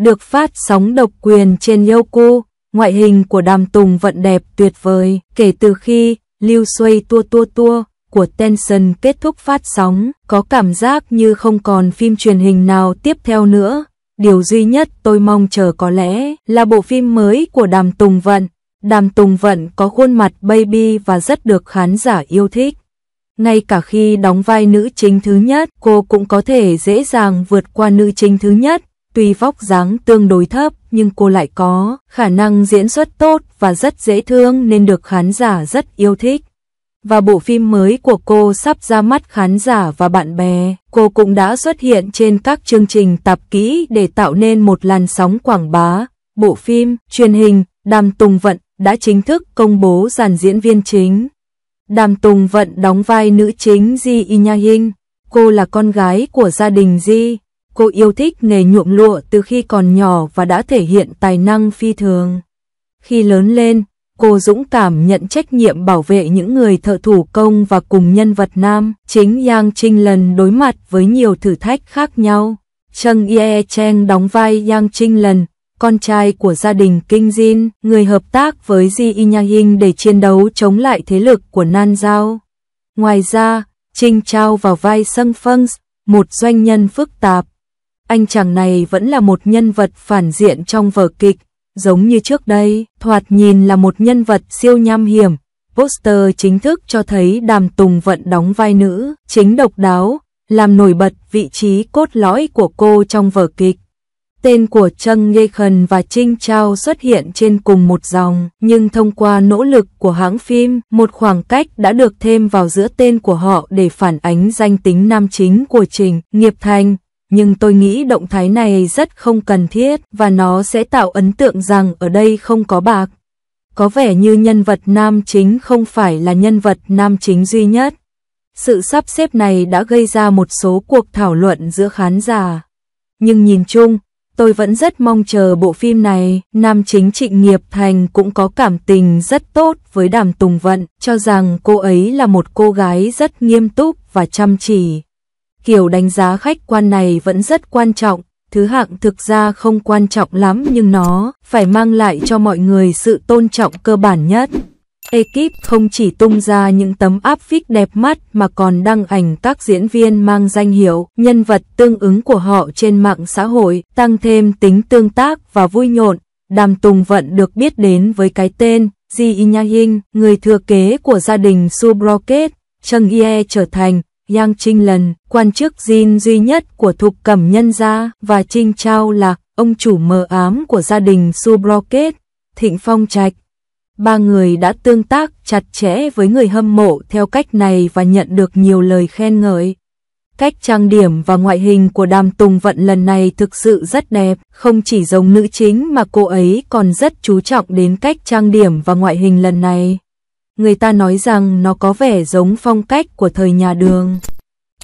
Được phát sóng độc quyền trên Youku, ngoại hình của Đàm Tùng vẫn đẹp tuyệt vời. Kể từ khi Lưu Xuây tua tua tua của Tension kết thúc phát sóng, có cảm giác như không còn phim truyền hình nào tiếp theo nữa. Điều duy nhất tôi mong chờ có lẽ là bộ phim mới của Đàm Tùng Vận. Đàm Tùng Vận có khuôn mặt baby và rất được khán giả yêu thích. Ngay cả khi đóng vai nữ chính thứ nhất, cô cũng có thể dễ dàng vượt qua nữ chính thứ nhất, Tuy vóc dáng tương đối thấp nhưng cô lại có khả năng diễn xuất tốt và rất dễ thương nên được khán giả rất yêu thích. Và bộ phim mới của cô sắp ra mắt khán giả và bạn bè. Cô cũng đã xuất hiện trên các chương trình tạp kỹ để tạo nên một làn sóng quảng bá. Bộ phim, truyền hình, Đàm Tùng Vận đã chính thức công bố dàn diễn viên chính. Đàm Tùng Vận đóng vai nữ chính Ji Inya Hinh. Cô là con gái của gia đình Ji. Cô yêu thích nghề nhuộm lụa từ khi còn nhỏ và đã thể hiện tài năng phi thường. Khi lớn lên, cô dũng cảm nhận trách nhiệm bảo vệ những người thợ thủ công và cùng nhân vật nam. Chính Yang Trinh lần đối mặt với nhiều thử thách khác nhau. Trần Ye Chen đóng vai Yang Trinh lần, con trai của gia đình Kinh Jin, người hợp tác với Ji Inyahing để chiến đấu chống lại thế lực của Nan Giao. Ngoài ra, Trinh Trao vào vai Sung Fengs, một doanh nhân phức tạp, anh chàng này vẫn là một nhân vật phản diện trong vở kịch, giống như trước đây, thoạt nhìn là một nhân vật siêu nham hiểm. Poster chính thức cho thấy Đàm Tùng Vận đóng vai nữ, chính độc đáo, làm nổi bật vị trí cốt lõi của cô trong vở kịch. Tên của Trân Nghê Khần và Trinh Trao xuất hiện trên cùng một dòng, nhưng thông qua nỗ lực của hãng phim, một khoảng cách đã được thêm vào giữa tên của họ để phản ánh danh tính nam chính của Trình, Nghiệp Thành nhưng tôi nghĩ động thái này rất không cần thiết và nó sẽ tạo ấn tượng rằng ở đây không có bạc. Có vẻ như nhân vật nam chính không phải là nhân vật nam chính duy nhất. Sự sắp xếp này đã gây ra một số cuộc thảo luận giữa khán giả. Nhưng nhìn chung, tôi vẫn rất mong chờ bộ phim này. Nam chính Trịnh Nghiệp Thành cũng có cảm tình rất tốt với Đàm Tùng Vận, cho rằng cô ấy là một cô gái rất nghiêm túc và chăm chỉ. Kiểu đánh giá khách quan này vẫn rất quan trọng, thứ hạng thực ra không quan trọng lắm nhưng nó phải mang lại cho mọi người sự tôn trọng cơ bản nhất. Ekip không chỉ tung ra những tấm áp phích đẹp mắt mà còn đăng ảnh các diễn viên mang danh hiệu, nhân vật tương ứng của họ trên mạng xã hội, tăng thêm tính tương tác và vui nhộn. Đàm Tùng Vận được biết đến với cái tên Ji Inyahing, người thừa kế của gia đình Subroket, Cheng Ye trở thành Yang Trinh Lần, quan chức Jin duy nhất của thuộc cẩm nhân gia và Trinh Trao là ông chủ mờ ám của gia đình Su Brocket, Thịnh Phong Trạch. Ba người đã tương tác chặt chẽ với người hâm mộ theo cách này và nhận được nhiều lời khen ngợi. Cách trang điểm và ngoại hình của Đàm Tùng Vận lần này thực sự rất đẹp, không chỉ giống nữ chính mà cô ấy còn rất chú trọng đến cách trang điểm và ngoại hình lần này người ta nói rằng nó có vẻ giống phong cách của thời nhà đường.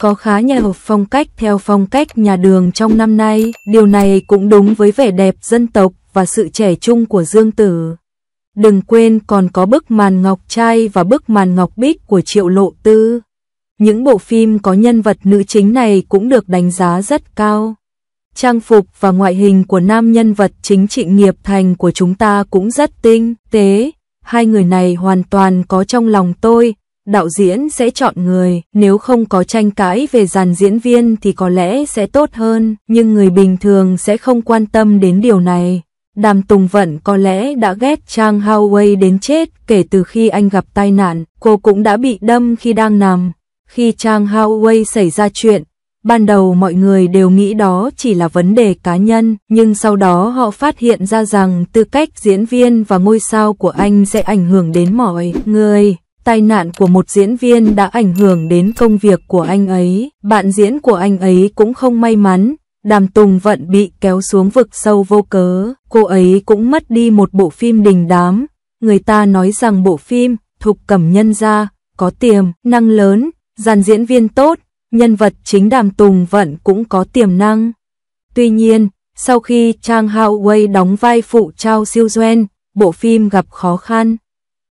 Có khá nhà hợp phong cách theo phong cách nhà đường trong năm nay, điều này cũng đúng với vẻ đẹp dân tộc và sự trẻ trung của Dương Tử. Đừng quên còn có bức màn ngọc trai và bức màn ngọc bích của Triệu Lộ Tư. Những bộ phim có nhân vật nữ chính này cũng được đánh giá rất cao. Trang phục và ngoại hình của nam nhân vật chính trị nghiệp thành của chúng ta cũng rất tinh tế, hai người này hoàn toàn có trong lòng tôi, đạo diễn sẽ chọn người, nếu không có tranh cãi về dàn diễn viên thì có lẽ sẽ tốt hơn, nhưng người bình thường sẽ không quan tâm đến điều này. Đàm Tùng Vận có lẽ đã ghét Trang Haoway đến chết kể từ khi anh gặp tai nạn, cô cũng đã bị đâm khi đang nằm. Khi Trang Haoway xảy ra chuyện, Ban đầu mọi người đều nghĩ đó chỉ là vấn đề cá nhân, nhưng sau đó họ phát hiện ra rằng tư cách diễn viên và ngôi sao của anh sẽ ảnh hưởng đến mọi người. Tai nạn của một diễn viên đã ảnh hưởng đến công việc của anh ấy, bạn diễn của anh ấy cũng không may mắn, Đàm Tùng Vận bị kéo xuống vực sâu vô cớ, cô ấy cũng mất đi một bộ phim đình đám. Người ta nói rằng bộ phim, thục cẩm nhân ra, có tiềm, năng lớn, dàn diễn viên tốt, nhân vật chính Đàm Tùng Vận cũng có tiềm năng. Tuy nhiên, sau khi Trang Hao Wei đóng vai phụ Trao Siêu Duan, bộ phim gặp khó khăn.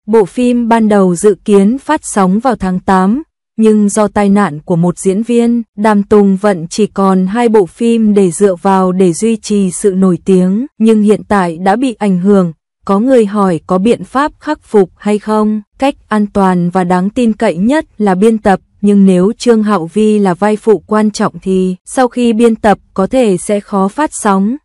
Bộ phim ban đầu dự kiến phát sóng vào tháng 8, nhưng do tai nạn của một diễn viên, Đàm Tùng Vận chỉ còn hai bộ phim để dựa vào để duy trì sự nổi tiếng, nhưng hiện tại đã bị ảnh hưởng, có người hỏi có biện pháp khắc phục hay không. Cách an toàn và đáng tin cậy nhất là biên tập, nhưng nếu Trương Hạo Vi là vai phụ quan trọng thì sau khi biên tập có thể sẽ khó phát sóng.